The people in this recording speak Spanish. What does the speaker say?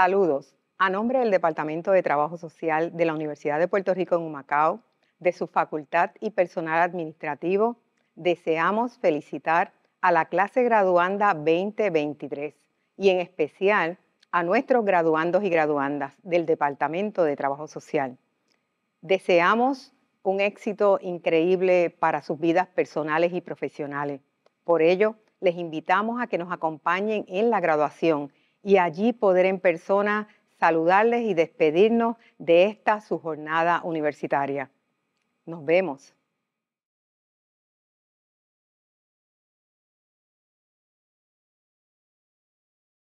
Saludos. A nombre del Departamento de Trabajo Social de la Universidad de Puerto Rico en Humacao, de su facultad y personal administrativo, deseamos felicitar a la clase graduanda 2023 y en especial a nuestros graduandos y graduandas del Departamento de Trabajo Social. Deseamos un éxito increíble para sus vidas personales y profesionales. Por ello, les invitamos a que nos acompañen en la graduación y allí poder en persona saludarles y despedirnos de esta su jornada universitaria. Nos vemos.